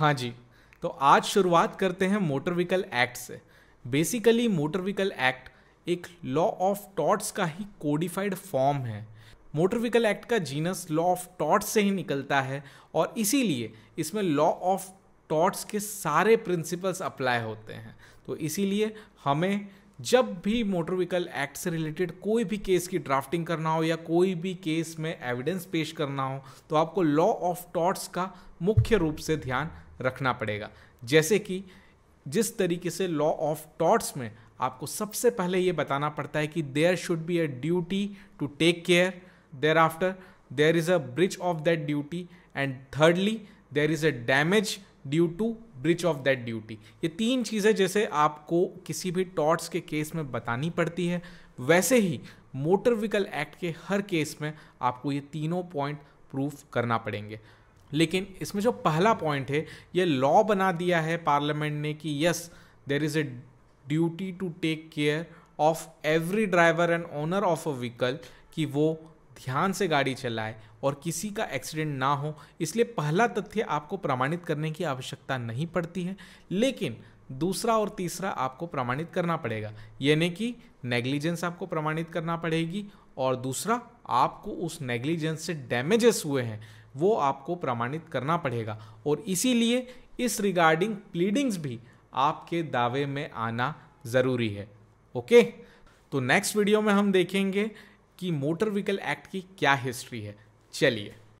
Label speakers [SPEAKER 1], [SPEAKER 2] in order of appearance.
[SPEAKER 1] हाँ जी तो आज शुरुआत करते हैं मोटर व्हीकल एक्ट से बेसिकली मोटर व्हीकल एक्ट एक लॉ ऑफ टॉट्स का ही कोडिफाइड फॉर्म है मोटर व्हीकल एक्ट का जीनस लॉ ऑफ टॉट्स से ही निकलता है और इसीलिए इसमें लॉ ऑफ टॉट्स के सारे प्रिंसिपल्स अप्लाई होते हैं तो इसीलिए हमें जब भी मोटर व्हीकल एक्ट से रिलेटेड कोई भी केस की ड्राफ्टिंग करना हो या कोई भी केस में एविडेंस पेश करना हो तो आपको लॉ ऑफ टॉट्स का मुख्य रूप से ध्यान रखना पड़ेगा जैसे कि जिस तरीके से लॉ ऑफ टॉट्स में आपको सबसे पहले ये बताना पड़ता है कि there should be a duty to take care thereafter there is a breach of that duty and thirdly there is a damage due to breach of that duty ये तीन चीज़ें जैसे आपको किसी भी टॉट्स के केस में बतानी पड़ती है वैसे ही मोटर व्हीकल एक्ट के हर केस में आपको ये तीनों पॉइंट प्रूफ करना पड़ेंगे लेकिन इसमें जो पहला पॉइंट है ये लॉ बना दिया है पार्लियामेंट ने कि yes there is a duty to take care of every driver and owner of a vehicle कि वो ध्यान से गाड़ी चलाए और किसी का एक्सीडेंट ना हो इसलिए पहला तथ्य आपको प्रमाणित करने की आवश्यकता नहीं पड़ती है लेकिन दूसरा और तीसरा आपको प्रमाणित करना पड़ेगा यानी कि नेग्लिजेंस आपको प्रमाणित करना पड़ेगी और दूसरा आपको उस नेग्लिजेंस से डैमेजेस हुए हैं वो आपको प्रमाणित करना पड़ेगा और इसीलिए इस रिगार्डिंग प्लीडिंग्स भी आपके दावे में आना ज़रूरी है ओके तो नेक्स्ट वीडियो में हम देखेंगे कि मोटर व्हीकल एक्ट की क्या हिस्ट्री है चलिए